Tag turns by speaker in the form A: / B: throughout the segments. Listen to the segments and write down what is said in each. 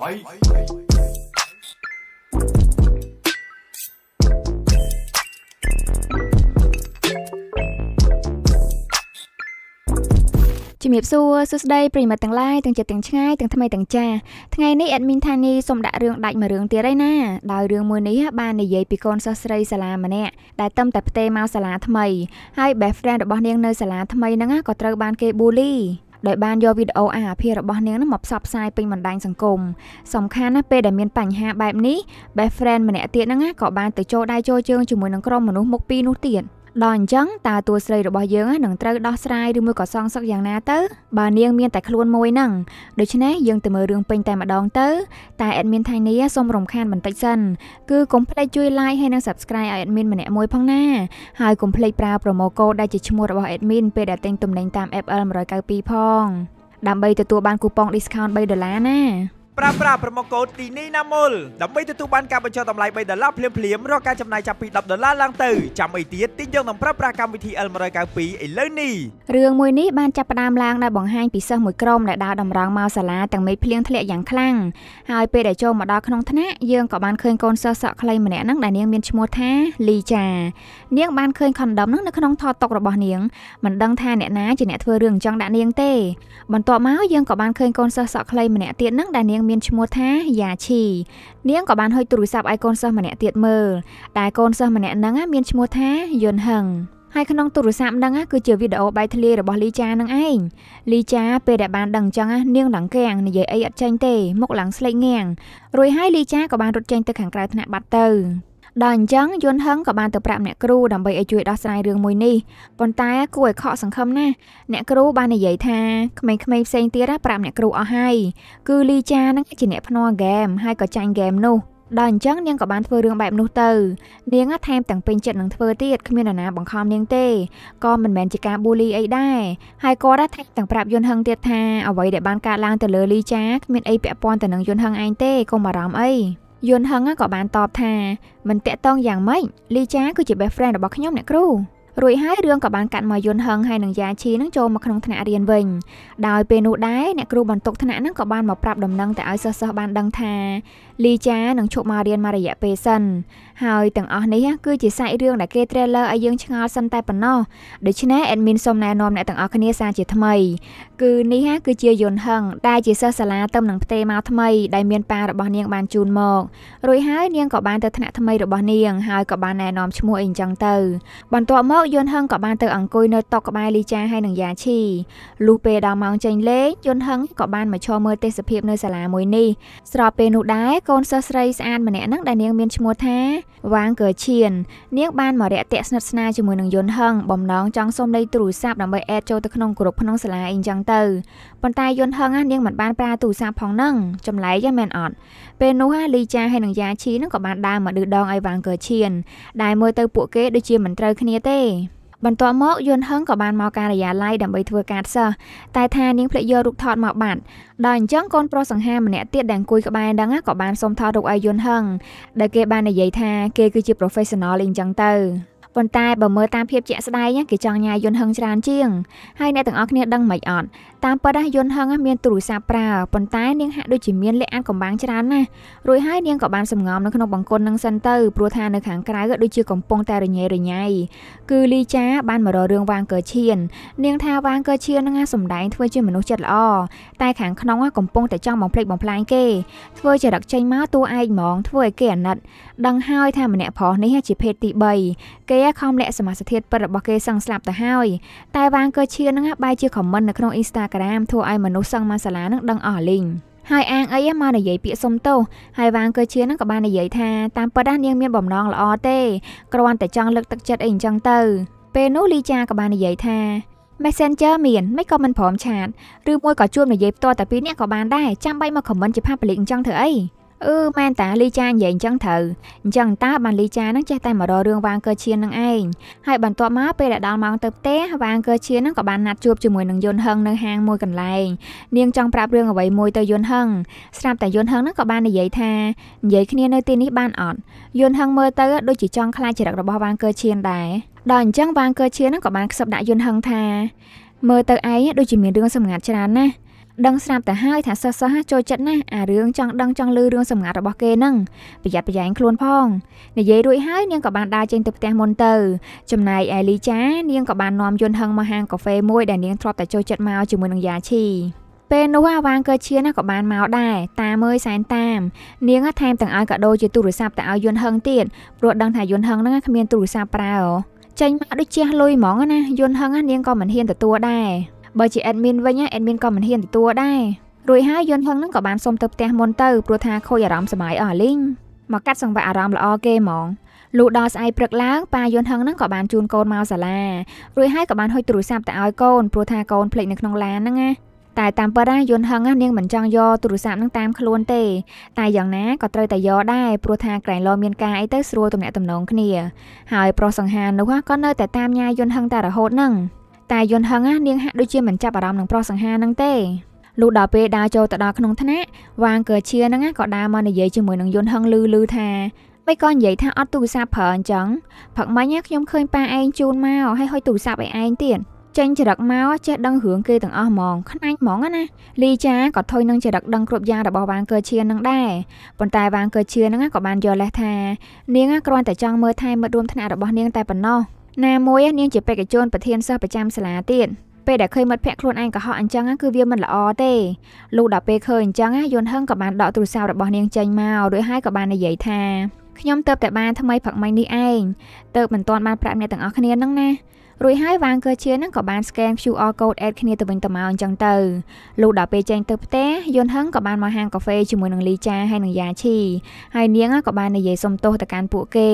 A: Bye. Bye. ជំរាបសួរសួស្តីប្រិមត្តទាំងឡាយទាំងចិត្តទាំងឆ្ងាយទាំងថ្មីទាំងចាថ្ងៃនេះអេដមីនថានីសូមដាក់រឿងដាច់មួយរឿងទៀតឯណាដោយរឿងមួយនេះបាននិយាយពីកូនសិស្សស្រីសាលាម្នាក់ដែលតឹមតែផ្ទេមកសាលាថ្មីហើយ best friend របស់នាងនៅសាលាថ្មីហ្នឹងក៏ត្រូវបាន គេ bully ដោយបានយកវីដេអូអាអាភាររបស់នាងនោះមកផ្សព្វផ្សាយពេញបណ្ដាញសង្គមសំខាន់ណាស់ពេលដែលមានបញ្ហាបែបនេះ best friend ម្នាក់ទៀតហ្នឹងក៏បានទៅចូលដៃចូលជើងជាមួយនឹងក្រុមមនុស្សមុខពីរនោះទៀត។ដល់អញ្ចឹងតើតួស្រីរបស់យើងនឹងត្រូវដោះស្រាយឬមួយក៏សងសឹកយ៉ាងណាទៅបើនាងមានតែខ្លួនមួយហ្នឹងដូច្នេះយើងទៅមើលរឿងពេញតែម្ដងទៅតែ admin ថៃនីសូមរំខានបន្តិចសិនគឺកុំភ្លេចជួយ like ហើយនិង subscribe ឲ្យ admin ម្នាក់មួយផងណាហើយកុំភ្លេចប្រើ promo code ដែលជាឈ្មោះរបស់ admin ពេលដែលទិញទំនិញតាម FL 192ផងដើម្បីទទួលបាន coupon discount 3ដុល្លារណាប្រើប្រាស់ប្រូម៉ូកូដទីនេះណាមុលដើម្បីទទួលបានការបញ្ចុះតម្លៃ3ដុល្លារភ្លាមៗរកការចំណាយចាប់ពី10ដុល្លារឡើងទៅចាំអីទៀតទិញយកនិងប្រើប្រាស់កម្មវិធី L192 ឥឡូវនេះរឿងមួយនេះបានចាប់ផ្ដើមឡើងដោយបង្ហាញពីសិស្សមួយក្រុមដែលដើរតម្រង់មកសាលាទាំងមេឃភ្លៀងធ្លាក់យ៉ាងខ្លាំងហើយពេលដែលចូលមកដល់ក្នុងថ្នាក់យើងក៏បានឃើញកូនសិស្សសក់ខ្លីម្នាក់ហ្នឹងដែលនាងមានឈ្មោះថាលីចានាងបានឃើញខុនដុំហ្នឹងនៅក្នុងថតតុករបស់នាងមិនដឹងថាអ្នកណាជាអ្នកធ្វើរឿងចង់ដាក់នាងទេបន្ទាប់មកយើងក៏បានឃើញកូនសិស្សសក់ខ្លីម្នាក់ទៀតហ្នឹងដែលនាងមានឈ្មោះថាយ៉ាឈីនាងក៏បានហុចទូរស័ព្ទឲ្យកូនសិស្សម្នាក់ទៀតមើលតែកូនសិស្សម្នាក់ហ្នឹងមានឈ្មោះថាយុនហឹងហើយក្នុងទូរស័ព្ទហ្នឹងគឺជាវីដេអូបាយធ្លាយរបស់លីចានឹងឯងលីចា ពេលដែលបានដឹងអញ្ចឹងនាងឡើងកៀងនិយាយអីអត់ចេញទេមុខឡើងស្លេកងាងរួចហើយលីចាក៏បានរត់ចេញទៅខាងក្រៅថ្នាក់បាត់ទៅដល់អញ្ចឹងយន្តហឹងក៏បានទៅប្រាប់អ្នកគ្រូដើម្បីឲ្យជួយដោះស្រាយរឿងមួយនេះប៉ុន្តែគួរឲ្យខកសង្ឃឹមណាស់អ្នកគ្រូបាននិយាយថាក្មេងៗផ្សេងទៀតប្រាប់អ្នកគ្រូអស់ហើយគឺលីចានឹងជាអ្នកភ្នាល់ហ្គេមហើយក៏ចាញ់ហ្គេមនោះដល់អញ្ចឹងនាងក៏បានធ្វើរឿងបែបនោះទៅនាងថែមទាំងពេញចិត្តនឹងធ្វើទៀតគ្មាននរណាបង្ខំនាងទេក៏មិនមែនជាការប៊ូលីអីដែរហើយគាត់ថែមទាំងប្រាប់យន់ហឹងទៀតថាអ្វីដែលបានកើតឡើងទៅលើលីចាគ្មានអីពាក់ព័ន្ធទៅនឹងយន់ហឹងឯងទេកុំអារម្មណ៍អីយុនហឹងក៏បានតបថាមិនតាក់តងយ៉ាងម៉េចលីចាគឺជា best friend របស់ខ្ញុំអ្នកគ្រូរួចហើយរឿងក៏បានកាត់មកយន្តហឹងហើយនឹងយ៉ាឈីនឹងចូលមកក្នុងថ្នាក់រៀនវិញដោយពេលនោះដែរអ្នកគ្រូបន្ទុកថ្នាក់នឹងក៏បានមកប្រាប់ដំណឹងទៅឲ្យសិស្សសិស្សបានដឹងថាលីចានឹងឈប់មករៀនមករយៈពេលសិនហើយទាំងអស់នេះគឺជាសាច់រឿងដែលគេ trailer ឲ្យយើងឆ្ងល់សិនតែប៉ុណ្ណោះដូច្នេះ admin សូមណែនាំអ្នកទាំងអស់គ្នាសារជាថ្មីគឺនេះគឺជាយន្តហឹងដែលជាសិស្សសាលាទំនឹងផ្ទេមកថ្មីដែលមានប៉ារបស់នាងបានជូនមករួចហើយនាងក៏បានទៅថ្នាក់ថ្មីរបស់នាងហើយក៏បានណែនាំឈ្មោះអីអញ្ចឹងទៅបន្ទាប់មកមកយុនហឹងក៏បានទៅ អង្គុយនៅតុក្បែរលីចាហើយនឹងយ៉ាឈីលុះពេលដល់ម៉ោងចេញលេងយុនហឹងក៏បានមកឈរមើលទេសភាពនៅសាលាមួយនេះស្របពេលនោះដែរកូនសិស្សស្រីស្អាតម្នាក់ហ្នឹងដែលនាងមានឈ្មោះថាវ៉ាងកើឈៀននាងបានមករាក់ទាក់ស្និទ្ធស្នាលជាមួយនឹងយុនហឹងបំណងចង់សុំលេខទូរស័ព្ទដើម្បីអេតចូលទៅក្នុងក្រុមក្នុងសាលាអីចឹងទៅប៉ុន្តែយុនហឹងនាងមិនបានប្រើទូរស័ព្ទផងហ្នឹងចម្លែកហ្នឹងមែនអត់ពេលនោះលីចាហើយនឹងយ៉ាឈីហ្នឹងក៏បានដើរមកឌឺដងឲ្យវ៉ាងកើឈៀនដែលមើលទៅពួកគេដូចជាមិនត្រូវគ្នាទេបន្ទាប់មកយន្តហឹងក៏បានមកការិយាល័យដើម្បីធ្វើការសិស្សតែថានាងភ្លេចយករូបថតមកបាត់ដល់អញ្ចឹងកូនប្រុសសង្ហាម្នាក់ទៀតដែលអង្គុយក្បែរហ្នឹងក៏បានសុំថតរូបឲ្យយន្តហឹងដែលគេបាននិយាយថាគេគឺជា professional អីចឹងទៅប៉ុន្តែបើមើលតាមភាពជាក់ស្ដែងគេចង់ញ៉ាយយន្តហឹងច្រើនជាងហើយអ្នកទាំងអស់គ្នាដឹងមិនអត់តាមពិតណាយន្តហឹងមានទូរស័ព្ទប្រើប៉ុន្តែនាងហាក់ដូចជាមានលក្ខណៈកំបាំងច្រើនណាស់រួចហើយនាងក៏បានសម្ងំនៅក្នុងបង្គន់នឹងសិនទៅព្រោះថានៅខាងក្រៅដូចជាកំពុងតែរញ៉េរញ៉ៃគឺលីចាបានមករករឿងវាងកើឈៀននាងថាវាងកើឈៀននឹងសម្ដែងធ្វើជាមនុស្សចិត្តល្អតែខាងក្នុងកំពុងតែចង់បំភ្លេចបំផ្លាញគេធ្វើជារកចេញមកតួឯងហ្មងធ្វើឲ្យគេអាណិតដឹងហើយថាម្នាក់ប្រុសនេះជាភេទទី3គេខំលាក់សមាសធាតុពិតរបស់គេសឹងស្លាប់ទៅហើយតែវាងកើឈៀននឹងបែរជាខមមិននៅក្នុង Instagram Instagram ធ្វើឲ្យមនុស្សសឹងមកសាលានឹងដឹងអស់លីងហើយអាងអីមកនិយាយពាក្យសុំទោសហើយវ៉ាងកើឈៀននឹងក៏បាននិយាយថាតាមពិតណានាងមានបំណងល្អទេគ្រាន់តែចង់លើកទឹកចិត្តអីអញ្ចឹងទៅ ពេលនោះលីចាក៏បាននិយាយថា Messenger មានមិនក៏មិនព្រមឆាតឬមួយក៏ជួមនិយាយផ្ទាល់តែពីរនាក់ក៏បានដែរចាំបីមក comment ជា public អញ្ចឹងធ្វើអីអឺមែនតាលីចានិយាយអញ្ចឹងត្រូវអញ្ចឹងតើបានលីចានឹងចេះតែមករករឿងវ៉ាងកើឈៀននឹងឯងហើយបន្ទាប់មកពេលដែលដល់ម៉ោងទៅផ្ទះវ៉ាងកើឈៀននឹងក៏បានណាត់ជួបជាមួយនឹងយន្តហឹងនៅហាងមួយកន្លែងនាងចង់ប្រាប់រឿងអ្វីមួយទៅយន្តហឹងស្រាប់តែយន្តហឹងនឹងក៏បាននិយាយថានិយាយគ្នានៅ ទីនេះបានអត់យន្តហឹងមើលទៅដូចជាចង់ខ្លាចចរិតរបស់វ៉ាងកើឈៀនដែរដល់អញ្ចឹងវ៉ាងកើឈៀននឹងក៏បានខ្សឹបដាក់យន្តហឹងថាមើលទៅឯងដូចជាមានរឿងសម្ងាត់ច្រើនណាស់ដឹងស្រាប់ទៅហើយថាសិស្សសិស្សចូលចិត្តណាស់អារឿងចង់ដឹងចង់លឺរឿងសម្ងាត់របស់គេហ្នឹងប្រយ័ត្នប្រយែងខ្លួនផងនិយាយរួចហើយនាងក៏បានដើរចេញទៅផ្ទះមុនទៅចំណែកអេលីចា នាងក៏បាននាំយន្តហឹងមកហាងកាហ្វេមួយដែលនាងធ្លាប់តែចូលចិត្តមកជាមួយនឹងយ៉ាឈីពេលនោះអាវ៉ាងកើឈៀនក៏បានមកដែរតាមើលសែនតាម នាងថែមទាំងឲ្យកាដូជាទូរស័ព្ទទៅឲ្យយន្តហឹងទៀតព្រោះដឹងថាយន្តហឹងហ្នឹងគ្មានទូរស័ព្ទប្រើចេញមកដូចជះលុយហ្មងណាយន្តហឹងនាងក៏មិនហ៊ានទទួលដែរបើជា admin វិញ admin ក៏មិនហ៊ានទទួលដែររួចហើយយន្តហឹងនឹងក៏បានសុំទៅផ្ទះមុនទៅព្រោះថាខូចអារម្មណ៍សម័យអស់លីងមកកាត់សង្វាក់អារម្មណ៍ល្អគេហ្មងលុះដល់ស្អែកព្រឹកឡើងប៉ាយន្តហឹងនឹងក៏បានជូនកូនមកសាលារួចហើយក៏បានហុចទូរស័ព្ទទៅឲ្យកូនព្រោះថាកូនភ្លេចនៅក្នុងឡានហ្នឹងណាតែតាមពិតណាយន្តហឹងនាងមិនចង់យកទូរស័ព្ទនឹងតាមខ្លួនទេតែយ៉ាងណាក៏ត្រូវតែយកដែរព្រោះថាក្រែងលោមានការអីទៅស្រួលទំនាក់ទំនងគ្នាហើយប្រុសសង្ហានោះក៏នៅតែតាមញ៉ាយន្តហឹងតែរហូតហ្នឹងតែយន្តហឹងនាងហាក់ដូចជាមិនចាប់អារម្មណ៍នឹងប្រុសសង្ហានឹងទេលុះដល់ពេលដើរចូលទៅដល់ក្នុងថ្នាក់វាងកើឈៀនឹងក៏ដើរមកនិយាយជាមួយនឹងយន្តហឹងលឺលឺថាមិនក៏និយាយថាអត់ទូរស័ព្ទប្រើអញ្ចឹងផឹកមិញខ្ញុំឃើញប៉ាឯងជូនមកហើយហុយទូរស័ព្ទឲ្យឯងទៀតចេញចរិតមកចេះដឹងរឿងគេទាំងអស់ហ្មងខ្នាញ់ហ្មងណាលីចាក៏ថុយនឹងចរិតដឹងគ្រប់យ៉ាងរបស់វ៉ាងកើឈៀននឹងដែរប៉ុន្តែវ៉ាងកើឈៀននឹងក៏បានយល់លេះថានាងគ្រាន់តែចង់មើលថែមិត្តរួមថ្នាក់របស់នាងតែប៉ុណ្ណោះណាមួយនាងជាបេក្ខជនប្រធានសិស្សប្រចាំសាលាទៀតពេលដែលឃើញមិត្តភ័ក្ដិខ្លួនឯងកុហកអញ្ចឹងគឺវាមិនល្អទេលុះដល់ពេលឃើញអញ្ចឹងយន់ហឹងក៏បានដកទូរស័ព្ទរបស់នាងចេញមករួចហើយក៏បាននិយាយថាខ្ញុំទៅតែបានថ្មីផឹកមិញនេះឯងទៅមិនទាន់បានប្រាប់អ្នកទាំងអស់គ្នានឹងណារួចហើយវ៉ាងកើឈៀនហ្នឹងក៏បាន scan QR code អេតគ្នាទៅវិញទៅមកអញ្ចឹងទៅលុះដល់ពេលចេញទៅផ្ទះយន់ហឹងក៏បានមកហាងកាហ្វេជាមួយនឹងលីចាហើយនឹងយ៉ាឈីហើយនាងក៏បាននិយាយសុំទោសទៅកាន់ពួកគេ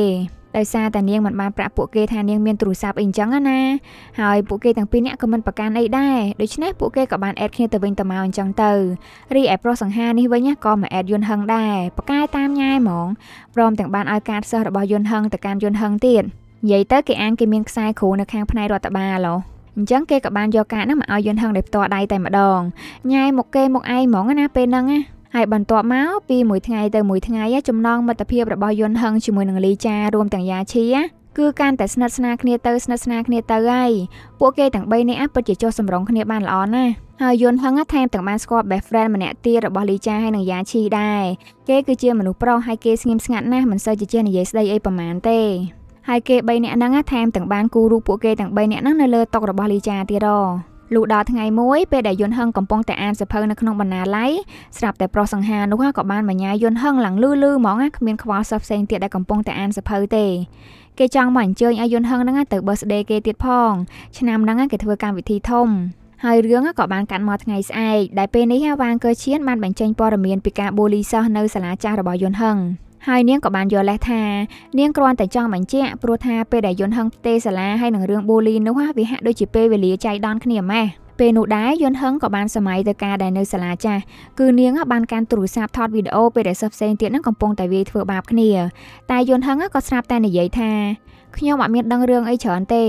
A: ដោយសារតែនាងមិនបានប្រាក់ពួកគេថានាងមានទូរស័ព្ទអីអញ្ចឹងណាហើយពួកគេទាំងពីរនាក់ក៏មិនប្រកាន់អីដែរដូច្នេះពួកគេក៏បានអេតគ្នាទៅវិញទៅមកអញ្ចឹងទៅរីឯប្រុសសង្ហានេះវិញក៏មកអេតយន់ហឹងដែរប្រកែតាមញ៉ែហ្មងព្រមទាំងបានឲ្យការសិស្សរបស់យន់ហឹងទៅកាន់យន់ហឹងទៀតនិយាយទៅគេអាងគេមានខ្សែគ្រូនៅខាងផ្នែករដ្ឋបាលហ៎អញ្ចឹងគេក៏បានយកកាហ្នឹងមកឲ្យយន្តហឹងដោយផ្ទាល់ដៃតែម្ដងញ៉ាយមកគេមកឯងហ្មងណាពេលហ្នឹងណាហើយបន្ទាប់មកពីមួយថ្ងៃទៅមួយថ្ងៃចំណងមិត្តភាពរបស់យន្តហឹងជាមួយនឹងលីចារួមទាំងយ៉ាឈីគឺកាន់តែស្និទ្ធស្នាលគ្នាទៅស្និទ្ធស្នាលគ្នាទៅហើយពួកគេទាំង3នាក់ពិតជាចុះសម្រុងគ្នាបានល្អណាស់ហើយយន្តហឹងថែមទាំងបានស្គាល់ best friend ម្នាក់ទៀតរបស់លីចាហើយនិងយ៉ាឈីដែរគេគឺជាមនុស្សប្រុសហើយគេស្ងៀមស្ងាត់ណាស់មិនសូវជាចេះនិយាយស្ដីអីប្រមាណទេហើយគេ3នាក់ហ្នឹងថែមទាំងបានគូរូបពួកគេទាំង3នាក់ហ្នឹងនៅលើតុរបស់លីចាទៀតរលុះដល់ថ្ងៃមួយពេលដែលយន្តហឹងកំពុងតែអានសភៅនៅក្នុងបណ្ណាល័យស្រាប់តែប្រុសសង្ហានោះក៏បានបញ្ញាយន្តហឹងឡើងលឺលឺហ្មងគ្មានខ្វល់សោះផ្សេងទៀតដែលកំពុងតែអានសភៅទេគេចង់មកអញ្ជើញឲ្យយន្តហឹងហ្នឹងទៅ birthday គេទៀតផង ឆ្នាំហ្នឹងគេធ្វើកម្មវិធីធំហើយរឿងក៏បានកាត់មកថ្ងៃស្អែកដែលពេលនេះវ៉ាងកើឈៀនបានបញ្ចេញព័ត៌មានពីការបូលីសិស្សនៅសាលាចាស់របស់យន្តហឹងហើយនាងក៏បានយល់លេះថានាងគ្រាន់តែចង់បញ្ជាក់ព្រោះថាពេលដែលយន្តហឹងផ្ទេសាលាហើយនឹងរឿងបូលីនោះវាហាក់ដូចជាពេលវេលាចៃដន្យគ្នាម៉េះពេលនោះដែរយន្តហឹងក៏បានសម័យទៅការដែលនៅសាលាចាស់គឺនាង បានកាន់ទូរស័ព្ទថតវីដេអូពេលដែលសិស្សផ្សេងទៀតនឹងកំពុងតែវាយធ្វើបាបគ្នាតែយន្តហឹងក៏ស្រាប់តែនិយាយថាខ្ញុំអត់មានដឹងរឿងអីច្រើនទេ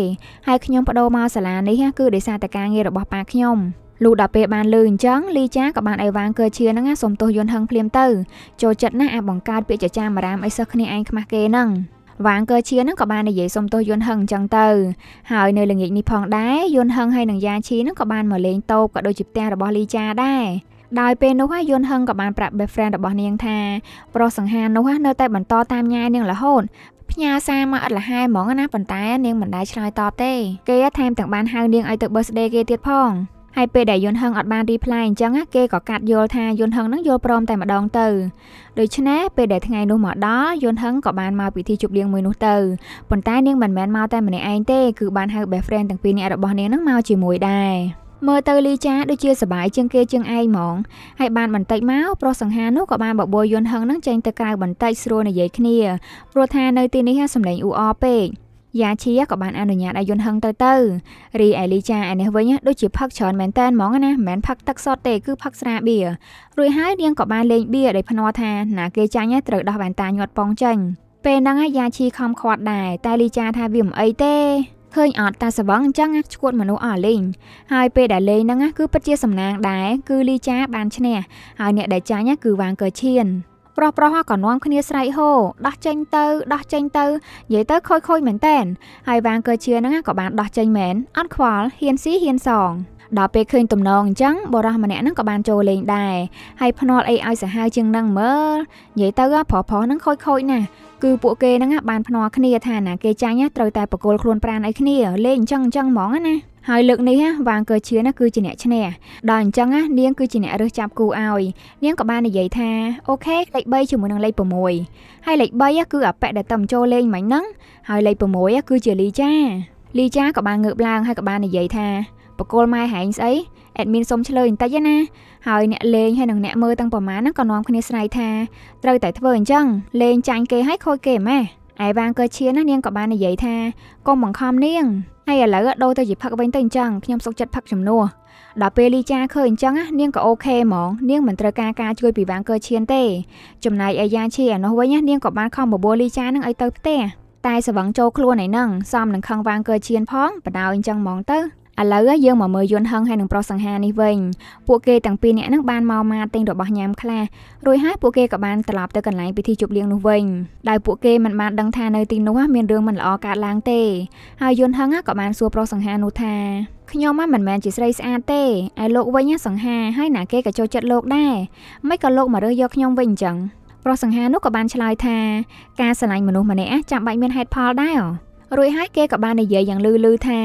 A: ហើយខ្ញុំបដូរមកសាលានេះគឺដោយសារតែការងាររបស់ប៉ាខ្ញុំលុះដល់ពេលបានលើអញ្ចឹងលីចាក៏បានអីវ៉ាងកើឈៀនហ្នឹងសុំទោសយន្តហឹងភ្លាមទៅចូលចិត្តណាស់អាបង្កើតពាក្យចចាមអារាមអីសោះគ្នាឯងខ្មាស់គេហ្នឹងវ៉ាងកើឈៀនហ្នឹងក៏បាននិយាយសុំទោសយន្តហឹងអញ្ចឹងទៅហើយនៅល្ងាចនេះផងដែរយន្តហឹងហើយនឹងយ៉ាឈីហ្នឹងក៏បានមកលេងតូបក៏ដូចជាផ្ទះរបស់លីចាដែរដោយពេលនោះយន្តហឹងក៏បានប្រាប់ boyfriend របស់នាងថា ប្រុសសង្ហានោះនៅតែបន្តតាមញ៉ាយនាងរហូតផ្ញើសារមកឥតលះហើយហ្មងណាប៉ុន្តែនាងមិនដែលឆ្លើយតបទេគេថែមទាំងបានហៅនាងឲ្យទៅ birthday គេទៀតផងហើយពេលដែលយន្តហឹងអត់បានរីផ្លែអញ្ចឹងគេក៏កាត់យល់ថាយន្តហឹងនឹងយល់ព្រមតែម្ដងទៅដូច្នេះពេលដែលថ្ងៃនោះមកដល់យន្តហឹងក៏បានមកពិធីជប់លៀងមួយនោះទៅប៉ុន្តែនាងមិនមែនមកតែម្នាក់ឯងទេគឺបានហៅ best friend ទាំងពីរនាក់របស់នាងនឹងមកជាមួយដែរមើលទៅលីចាដូចជាសបាយជាងគេជាងឯងហ្មងហើយបានបន្តិចមកប្រុសសង្ហានោះក៏បានបបួលយន្តហឹងនឹងចេញទៅក្រៅបន្តិចស្រួលនិយាយគ្នាព្រោះថានៅទីនេះសម្លេងអ៊ូអរពេកយ៉ាឈីក៏បានអនុញ្ញាតឲ្យយន្តហឹងទៅទៅរីអេលីចាឯនេះវិញដូចជាផឹកច្រើនមែនតើហ្មងណាមិនមែនផឹកទឹកសុទ្ធទេគឺផឹកស្រាបៀរួចហើយនាងក៏បានលេងបៀដោយភ្នាល់ថាណាគេចាញ់ត្រូវដោះបានតាញាត់ប៉ងចេញពេលហ្នឹងយ៉ាឈីខំខាត់ដែរតែលីចាថាវាមិនអីទេឃើញអត់តាសវងអញ្ចឹងឈួតមនុស្សអស់លេងហើយពេលដែលលេងហ្នឹងគឺពិតជាសំណាងដែរគឺលីចាបានឈ្នះហើយអ្នកដែលចាញ់គឺវ៉ាងកើឈៀនប្រុសប្រុសក៏នាំគ្នាស្រែកហូដោះចេញទៅដោះចេញទៅនិយាយទៅខូចខូចមែនតែនហើយវ៉ាងកើជាហ្នឹងក៏បានដោះចេញមែនអត់ខ្វល់ហ៊ានស៊ីហ៊ានសងដល់ពេលឃើញទំនងអញ្ចឹងបុរសម្នាក់ហ្នឹងក៏បានចូលលេងដែរហើយភ្នាល់អីឲ្យសាហាវជាងនឹងមើលនិយាយទៅប្រុសប្រុសហ្នឹងខូចខូចណាស់គឺពួកគេហ្នឹងបានភ្នាល់គ្នា ថាណាគេចាញ់ត្រូវតែប្រគល់ខ្លួនប្រានឲ្យគ្នាលេងអញ្ចឹងអញ្ចឹងហ្មងណាហើយលើកនេះវាងកើឈឿនគឺជាអ្នកឈ្នះដល់អញ្ចឹងនាងគឺជាអ្នករើសចាប់គូឲ្យ នាងក៏បាននិយាយថាអូខេលេខ3ជាមួយនឹងលេខ6ហើយលេខ3គឺអប៉ិដែលតំចូលលេងមិញហ្នឹងហើយលេខ6គឺជាលីចា លីចាក៏បានងើបឡើងហើយក៏បាននិយាយថាបកគលម៉ែហែងស្អីអេដមីនសុំឆ្លើយបន្តិចណាហើយអ្នកលេងហើយនិងអ្នកមើលទាំងប្រមាណហ្នឹងក៏នាំគ្នាស្រ័យថាត្រូវតែធ្វើអញ្ចឹងលេងចាញ់គេហើយខូចគេម៉ែឯវ៉ាងក៏ឈានណានាងក៏បាននិយាយថាកុំបង្ខំនាងហើយឥឡូវដូរទៅជាផឹកវិញទៅអញ្ចឹងខ្ញុំសុកចិត្តផឹកជំនួសដល់ពេលលីចាឃើញអញ្ចឹងនាងក៏អូខេហ្មងនាងមិនត្រូវការការជួយពីវ៉ាងក៏ឈានទេចំណែកអាយ៉ាឈីអានោះវិញនាងក៏បានខំបបួលលីចានឹងឲ្យទៅផ្ទះតែសវឹងចូលខ្លួនឯហ្នឹងសំនឹងខឹងវ៉ាងកើឈៀនផងបដៅអញ្ចឹងហ្មងទៅឥឡូវយើងមកមើលយន្តហឹងហើយនឹងប្រុសសង្ហានេះវិញ ពួកគេទាំងពីរនាក់នឹងបានមកម៉ាទិញរបស់ញ៉ាំខ្លះរួចហើយពួកគេក៏បានត្រឡប់ទៅកន្លែងពិធីជប់លៀងនោះវិញដោយពួកគេមិនបានដឹងថានៅទីនោះមានរឿងមិនល្អកើតឡើងទេហើយយន្តហឹងក៏បានសួរប្រុសសង្ហានោះថាខ្ញុំមិនមែនជាស្រីស្អាតទេឯលោកវិញសង្ហាហើយណាគេក៏ចូលចិត្តលោកដែរមិនក៏លោកមករើសយកខ្ញុំវិញអញ្ចឹងប្រុសសង្ហានោះក៏បានឆ្លើយថាការស្រឡាញ់មនុស្សម្នាក់ចាំបាច់មានហេតុផលដែររួចហើយគេក៏បាននិយាយយ៉ាងលឺលឺថា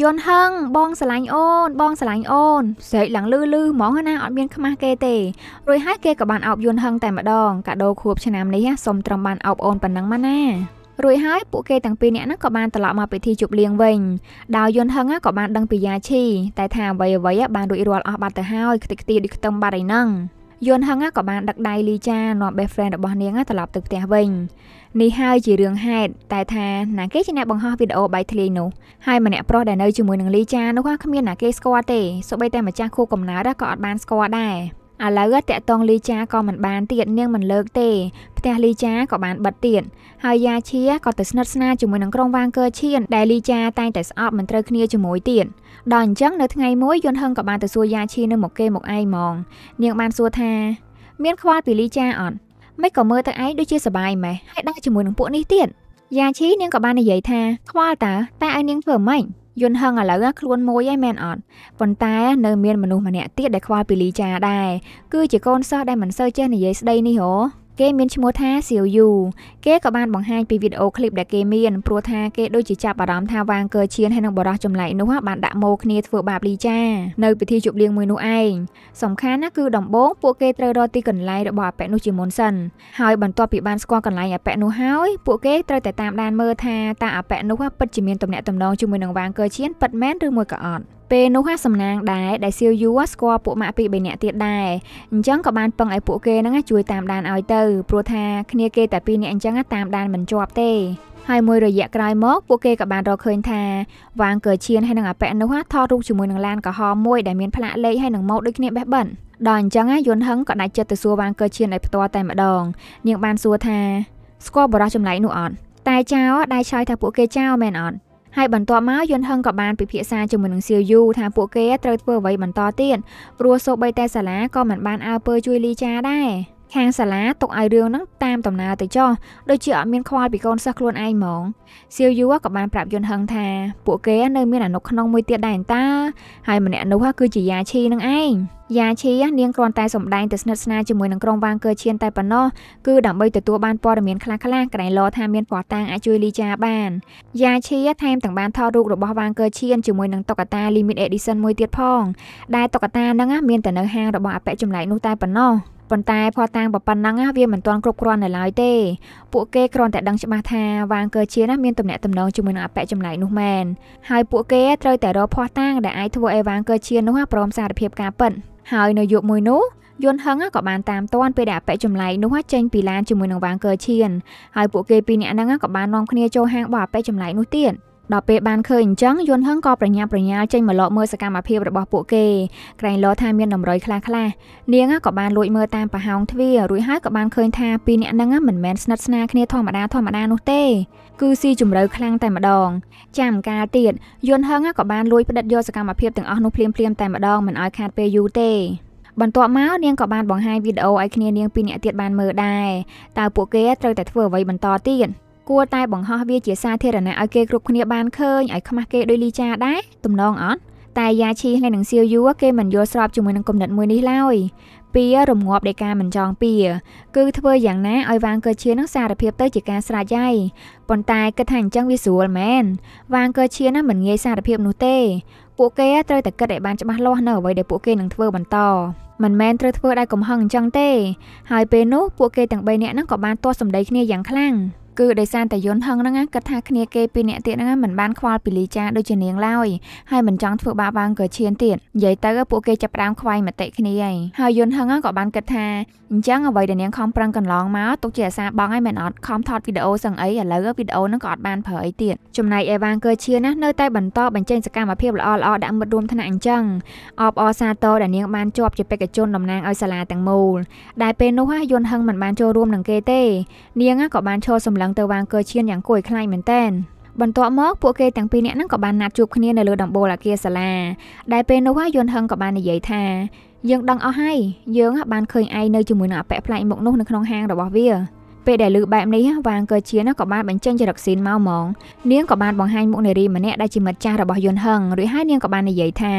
A: យន់ហឹងបងស្រឡាញ់អូនបងស្រឡាញ់អូនស្រែកឡើងលឺលឺហ្មងណាអត់មានខ្មាស់គេទេរួចហើយគេក៏បានអោបយន់ហឹងតែម្ដងកាដូខួបឆ្នាំនេះសុំត្រឹមបានអោបអូនប៉ុណ្ណឹងមកណារួចហើយពួកគេទាំងពីរនាក់ហ្នឹងក៏បានត្រឡប់មកពិធីជប់លៀងវិញ ដោយយន្តហឹងក៏បានដឹងពីយ៉ាឈីតែថាអ្វីអ្វីបានរួចរាល់អស់បាត់ទៅហើយខ្ទេចខ្ទីដូចខ្ទឹមបាត់ឯហ្នឹងយន់ហឹងក៏បានដឹកដៃលីចានាំ best friend របស់នាងត្រឡប់ទៅផ្ទះវិញនេះហើយជារឿងហេតុតែថាណាគេជាអ្នកបង្ហោះវីដេអូបៃធ្លាយនោះហើយម្នាក់ប្រុសដែលនៅជាមួយនឹងលីចានោះគ្មានណាគេស្គាល់ទេសូម្បីតែម្ចាស់គូកំណើតក៏អត់បានស្គាល់ដែរឥឡូវតាក់តងលីចាក៏មិនបានទៀតនាងមិនលើកទេ ផ្ទះលីចាក៏បានបិទទៀតហើយយ៉ាឈៀក៏ទៅស្និទ្ធស្នាលជាមួយនឹងក្រុងវាងកើឈៀនដែលលីចា តែងតែស្អប់មិនត្រូវគ្នាជាមួយទៀតដល់អញ្ចឹងនៅថ្ងៃមួយយន្តហឹងក៏បានទៅសួរយ៉ាឈៀនឹងមកគេមកឯងហ្មងនាងបានសួរថា មានខ្វល់ពីលីចាអត់មិនក៏មើលទៅឯងដូចជាសបាយម៉េះហើយដឹងជាមួយនឹងពួកនេះទៀតយ៉ាឈីនាងក៏បាននិយាយថាខ្វល់តើតែឲ្យនាងធ្វើម៉េចយន្តហឹងឥឡូវខ្លួនមួយឯងមែនអត់ប៉ុន្តែ នៅមានមនុស្សម្នាក់ទៀតដែលខ្វល់ពីលីចាដែរគឺជាកូនសិស្សដែលមិនសូវចេះនិយាយស្ដីនេះហ៎គេមានឈ្មោះថាសៀវយូគេក៏បានបង្ហាញពីវីដេអូឃ្លីបដែលគេមានព្រោះថាគេដូចជាចាប់អារម្មណ៍ថាវាងកើឈៀនហើយនឹងបរោះចម្លែកនោះបានដាក់ម៉ូគ្នាធ្វើបាបលីចានៅពិធីជប់លៀងមួយនោះឯងសំខាន់ណាស់គឺដំបូងពួកគេត្រូវរកទីកន្លែងរបស់អពៈនោះជាមុនសិនហើយបន្ទាប់ពីបានស្គាល់កន្លែងអពៈនោះហើយពួកគេត្រូវតែតាមដានមើលថាតើអពៈនោះពិតជាមានទំនាក់ទំនងជាមួយនឹងវាងកើឈៀនពិតមែនឬមួយក៏អត់ពេលនោះសំណាងដែរដែលសៀវយូស្គាល់ពួកម៉ាក់ពីរបីនាក់ទៀតដែរអញ្ចឹងក៏បានពឹងឲ្យពួកគេហ្នឹងជួយតាមដានឲ្យទៅព្រោះថាគ្នាគេតែពីរនាក់អញ្ចឹងតាមដានមិនជាប់ទេហើយមួយរយៈក្រោយមក ពួកគេក៏បានរកឃើញថាវ៉ាងកើឈៀនហើយនឹងអប៉ែនោះថតរូបជាមួយនឹងឡានកំហមួយដែលមានផ្លាកលេខហើយនឹងម៉ូតដូចគ្នាបេះបិនដល់អញ្ចឹងយន់ហឹងក៏ដាច់ចិត្តទៅសួរវ៉ាងកើឈៀនឲ្យផ្ទាល់តែម្ដង នាងបានសួរថា ស្គាល់បរិះចម្លែកនោះអត់តែចៅដែរឆ្លើយថាពួកគេចៅមែនអត់ហើយបន្ទាប់មកយន់ហឹងក៏បានពិភាក្សាជាមួយនឹងសៀវយូថាពួកគេត្រូវធ្វើអ្វីបន្តទៀតព្រោះសូម្បីតែសាលាក៏មិនបានអើពើជួយលីចាដែរខាងសាលាទុកឲ្យរឿងហ្នឹងតាមដំណើរទៅចោះដូចជាអត់មានខ្វល់ពីកូនសិស្សខ្លួនឯងហ្មងសៀវយូក៏បានប្រាប់យន្តហឹងថាពួកគេនៅមានអនុក្នុងមួយទៀតដែរតាហើយម្នាក់នោះគឺជាយ៉ាឈីនឹងឯងយ៉ាឈីនាងគ្រាន់តែសម្ដែងទៅស្និទ្ធស្នាលជាមួយនឹងក្រុមវាងកើឈៀនតែប៉ុណ្ណោះគឺដើម្បីទទួលបានព័ត៌មានខ្លះៗក្រែងលោថាមានព័ត៌តាងអាចជួយលីចាបានយ៉ាឈីថែមទាំងបានថតរូបរបស់វាងកើឈៀនជាមួយនឹងតុក្កតា Limit Edition មួយទៀតផង ដែលតុក្កតានឹងមានតែនៅហាងរបស់អបិយចម្លែកនោះតែប៉ុណ្ណោះប៉ុន្តែភ័ស្តុតាងប៉ុណ្ណឹងវាមិនទាន់គ្រប់គ្រាន់នៅឡើយទេ ពួកគេគ្រាន់តែដឹងច្បាស់ថាវ៉ាងកើជាណាមានទំនាក់ទំនងជាមួយនឹងអបិចម្លែកនោះមែនហើយពួកគេត្រូវតែរកភ័ស្តុតាង ដែលអាចធ្វើឲ្យវ៉ាងកើជានោះព្រមសារភាពការពិតហើយនៅយុគមួយនោះយន្តហឹងក៏បានតាមទាន់ពេលដែលអបិចម្លែកនោះចេញពីឡានជាមួយនឹងវ៉ាងកើឈៀនហើយពួកគេពីរនាក់ហ្នឹងក៏បាននាំគ្នាចូលហាងរបស់អបិចម្លែកនោះទៀតដល់ពេលបានឃើញអញ្ចឹងយន់ហឹងក៏ប្រញាប់ប្រញាល់ចេញមកលបមើលសកម្មភាពរបស់ពួកគេក្រែងលោថាមានដំរីខ្លះខ្លះនាងក៏បានលួចមើលតាមប្រហោងទ្វាររួចហើយក៏បានឃើញថាពីរនាក់ហ្នឹងមិនមែនស្និទ្ធស្នាលគ្នាធម្មតាធម្មតានោះទេគឺស៊ីជម្រៅខ្លាំងតែម្ដងចាំកាលទៀតយន់ហឹងក៏បានលួចផ្តិតយកសកម្មភាពទាំងអស់នោះភ្លាមៗតែម្ដងមិនឲ្យខាតពេលយូរទេបន្ទាប់មកនាងក៏បានបង្ហាញវីដេអូឲ្យគ្នានាងពីរនាក់ទៀតបានមើលដែរតើពួកគេត្រូវតែធ្វើអ្វីបន្តទៀតគួរតែបង្ហោះវាជាសាធារណៈឲ្យគេគ្រប់គ្នាបានឃើញឲ្យខ្មាស់គេដោយលីចាដែរទំនងអត់តែយ៉ាឈីហើយនឹងសៀវយូគេមិនយល់ស្របជាមួយនឹងគំនិតមួយនេះឡើយពីរំងាប់ដោយការមិនចង់ពីគឺធ្វើយ៉ាងណាឲ្យវាងកើឈៀននឹងសារភាពទៅជាការស្រាច់ហើយប៉ុន្តែគិតថាអញ្ចឹងវាស្រួលមែនវាងកើឈៀនណាមិនងាយសារភាពនោះទេពួកគេត្រូវតែគិតឲ្យបានច្បាស់លាស់នៅអ្វីដែលពួកគេនឹងធ្វើបន្តមិនមែនត្រូវធ្វើដោយកំហឹងអញ្ចឹងទេហើយពេលនោះពួកគេទាំង3នាក់នឹងក៏បានទាស់សម្ដីគ្នាយ៉ាងខ្លាំងគឺដោយសារតែយន្តហឹងហ្នឹងគិតថាគ្នាគេពីរនាក់ទៀតហ្នឹងមិនបានខ្វល់ពីលីចាដូចជានាងឡើយហើយមិនចង់ធ្វើបាបវាងក៏ឈានទៀតនិយាយទៅ ពួកគេចាប់ផ្ដើមខ្វែងមតិគ្នាហើយហើយយន្តហឹងក៏បានគិតថាអញ្ចឹងអ្វីដែលនាងខំប្រឹងកន្លងមកទុកជាអាសាបងឯងមិនអត់ខំថតវីដេអូសឹងអីឥឡូវវីដេអូហ្នឹងក៏អត់បានប្រើអីទៀតចំណែកអេវ៉ាងក៏ឈានណានៅតែបន្តបញ្ចេញសកម្មភាពល្អល្អដាក់មិត្តរួមថ្នាក់អញ្ចឹងអបអសាទរដែលនាងបានជាប់ជាបេក្ខជនតំណាងឲ្យសាលាទាំងមូលដែលពេលនោះយន្តហឹងមិនបានចូលរួមនឹងគេទេនាងក៏បានឈរសម្លឹងនឹងទៅវាងកើឈានយ៉ាងគួរឲ្យខ្លាចមែនតែនបន្ទាប់មក ពួកគេទាំងពីរនាក់ហ្នឹងក៏បានណាត់ជួបគ្នានៅលើដំបូលអគារសាលាដែលពេលនោះយន់ហឹងក៏បាននិយាយថាយើងដឹងអស់ហើយយើងបានឃើញឯងនៅជាមួយនឹងអពាក់ផ្លែកមុខនោះនៅក្នុងហាងរបស់វាពេលដែលឮបែបនេះវាងកើជាណាក៏បានបញ្ចេញចរិតស៊ីនមកហ្មងនាងក៏បានបង្ហាញមុខនារីម្នាក់ដែលជាមិត្តចាស់របស់យន់ហឹងរួចហើយនាងក៏បាននិយាយថា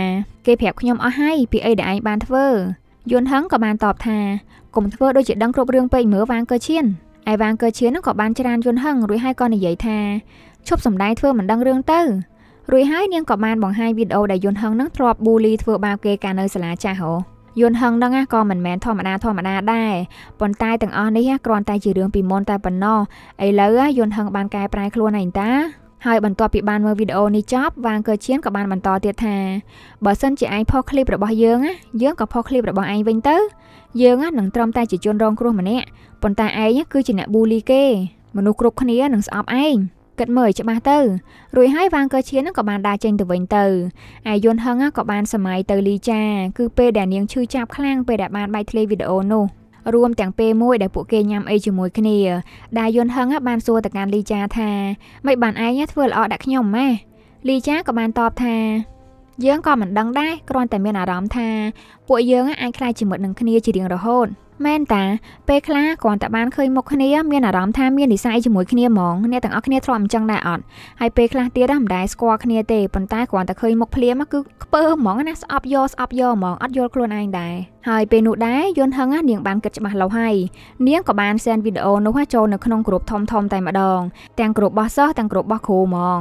A: គេប្រាប់ខ្ញុំអស់ហើយពីអីដែលឯងបានធ្វើយន់ហឹងក៏បានតបថាកុំធ្វើដូចជាដឹងគ្រប់រឿងពេកមើលវាងកើឈៀនអេវ៉ាងកើឈៀននឹងក៏បានច្រានយន្តហឹងរួចហើយក៏និយាយថាឈប់សម្ដែងធ្វើមិនដឹងរឿងទៅរួចហើយនាងក៏បានបង្ហាញវីដេអូដែលយន្តហឹងនឹងធ្លាប់ប៊ូលីធ្វើបាបគេកាលនៅសាលាចាស់ហ៎យន្តហឹងហ្នឹងក៏មិនមែនធម្មតាធម្មតាដែរប៉ុន្តែទាំងអស់នេះគ្រាន់តែជារឿងពីមុនតែប៉ុណ្ណោះឥឡូវយន្តហឹងបានកែប្រែខ្លួនហើយតាហើយបន្ទាប់ពីបានមើលវីដេអូនេះចប់វ៉ាងកើឈៀនក៏បានបន្តទៀតថាបើសិនជាឯងផុសឃ្លីបរបស់យើងយើងក៏ផុសឃ្លីបរបស់ឯងវិញទៅយើងនឹងត្រឹមតែជាជនរងគ្រោះម្នាក់ប៉ុន្តែឯងគឺជាអ្នកប៊ូលីគេ មនុស្សគ្រប់គ្នានឹងស្អប់ឯងគិតមើលឲ្យច្បាស់ទៅរួចហើយវ៉ាងកើឈៀននឹងក៏បានដើរចេញទៅវិញទៅឯយុនហឹងក៏បានសម័យទៅលីចាគឺពេលដែលនាងឈឺចាប់ខ្លាំងពេលដែលបានបែកធ្លាយវីដេអូនោះរួមទាំងពេលមួយដែលពួកគេញ៉ាំអីជាមួយគ្នា ដែលយុនហឹងបានសួរទៅកាន់លីចាថាមិនបានឯងធ្វើល្អដាក់ខ្ញុំម៉េះលីចាក៏បានតបថាយើងក៏មិនដឹងដែរគ្រាន់តែមានអារម្មណ៍ថាពួកយើងអាចខ្លាចជាមួយនឹងគ្នាជារៀងរហូត។មែនតាពេលខ្លះគ្រាន់តែបានឃើញមុខគ្នាមានអារម្មណ៍ថាមាននិស្ស័យជាមួយគ្នាហ្មងអ្នកទាំងអស់គ្នាធ្លាប់អញ្ចឹងដែរអត់ហើយពេលខ្លះទៀតមិនដែរស្គាល់គ្នាទេប៉ុន្តែគ្រាន់តែឃើញមុខភ្លាមគឺខ្ពើហ្មងណាស្អប់យកស្អប់យកហ្មងអត់យល់ខ្លួនឯងដែរហើយពេលនោះដែរយន់ហឹងនាងបានគិតច្បាស់លាស់ហើយនាងក៏បានសែនវីដេអូនោះចូលនៅក្នុងក្រុមធំធំតែម្ដងទាំងក្រុមបោះសិស្សទាំងក្រុមបោះគ្រូហ្មង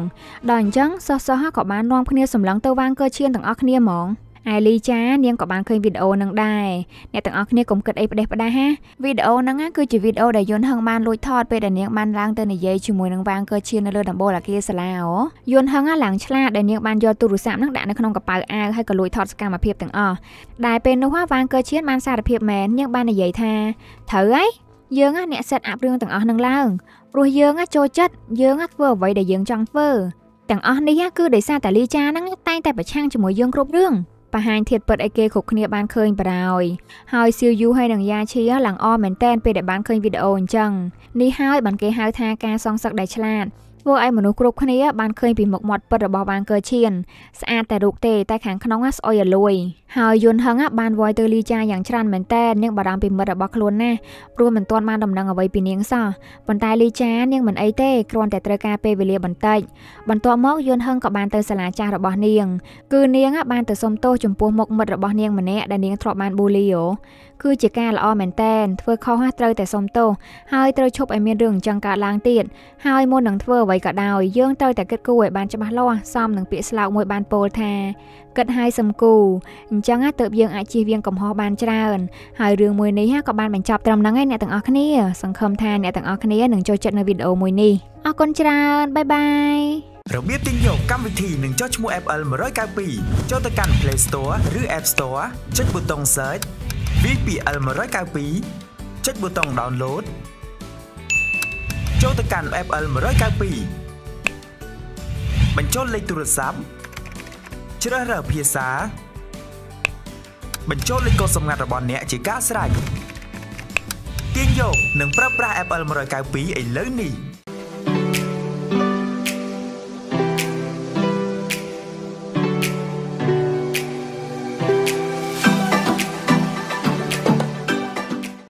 A: ដល់អញ្ចឹងសិស្សសិស្សក៏បាននាំគ្នាសម្លឹងទៅវាងកើឈានទាំងអស់គ្នាហ្មងឯលីចានាងក៏បានឃើញវីដេអូនឹងដែរអ្នកទាំងអស់គ្នាកុំគិតអីផ្ដេសផ្ដាសណាវីដេអូហ្នឹងគឺជាវីដេអូដែលយុនហឹងបានលួចថតពេលដែលនាងបានឡើងទៅនិយាយជាមួយនឹងវាងកើឈៀននៅលើដំបូលអគារសាលាអូយុនហឹងឡើងឆ្លាតដែលនាងបានយកទូរស័ព្ទហ្នឹងដាក់នៅក្នុងកប៉ៅអាវហើយក៏លួចថតសកម្មភាពទាំងអស់ដែលពេលនោះវាងកើឈៀនបានសារភាពមែននាងបាននិយាយថាត្រូវហើយយើងអ្នកសិតអាប់រឿងទាំងអស់នឹងឡើងព្រោះយើងចូលចិត្តយើងធ្វើអ្វីដែលយើងចង់ធ្វើទាំងអស់នេះគឺដោយសារតាលីចាហ្នឹងតែងតែប្រឆាំងជាមួយយើងគ្រប់រឿងបង្ហាញធាតុពិតឲ្យគេគ្រប់គ្នាបានឃើញបារោយហើយសៀវយូហើយនឹងយ៉ាឈៀឡើងអមែនតែនពេលដែលបានឃើញវីដេអូអញ្ចឹងនេះហើយបានគេហៅថាការសងសឹកដែលឆ្លាតធ្វើឲ្យមនុស្សគ្រប់គ្នាបានឃើញពីមុខមាត់ពិតរបស់វ៉ាងកឺឈៀនស្អាតតែរូបទេតែខាងក្នុងស្អុយអលួយហើយយុនហឹងបានវយទៅលីចាយ៉ាងច្រើនមែនតើនាងបារម្ភពីមិត្តរបស់ខ្លួនណាស់ព្រោះមិនទាន់បានដំណឹងអ្វីពីនាងសោះប៉ុន្តែលីចានាងមិនអីទេគ្រាន់តែត្រូវការពេលវេលាបន្តិចបន្ទាប់មកយុនហឹងក៏បានទៅសាលាចាស់របស់នាងគឺនាង បានទៅសុំទោសចំពោះមុខមិត្តរបស់នាងម្នាក់ដែលនាងធ្លាប់បានប៊ូលីអូគឺជាការល្អមែនតែនធ្វើខុសត្រូវតែសុំទោសហើយត្រូវឈប់ឲ្យមានរឿងអញ្ចឹងកើតឡើងទៀតហើយមុននឹងធ្វើអ្វីវីក៏ដោយយើងត្រូវតែគិតគូរឲ្យបានច្បាស់លាស់សមនឹងពាក្យស្លោកមួយបានពោលថាគិតឲ្យសំគូអញ្ចឹងទៅយើងអាចជៀសវាងកំហុសបានច្រើនហើយរឿងមួយនេះក៏បានបញ្ចប់ត្រឹមហ្នឹងឯងអ្នកទាំងអស់គ្នាសង្ឃឹមថាអ្នកទាំងអស់គ្នានឹងចូលចិត្តនៅវីដេអូមួយនេះអរគុណច្រើនបាយបាយរបៀបទិញយកកម្មវិធីនឹងចុះឈ្មោះ FL 192ចូលទៅកាន់ Play Store ឬ App Store ចុចប៊ូតុង Search វាយពី L 192ចុចប៊ូតុង Download ចូលទៅកាន់ FL 192បញ្ចូលលេខទូរស័ព្ទជ្រើសរើសភាសាបញ្ចូលលេខកូដសម្ងាត់របស់អ្នកជាការស្រេចទាញយកនិង ប្រើប្រាស់ FL 192ឥឡូវនេះ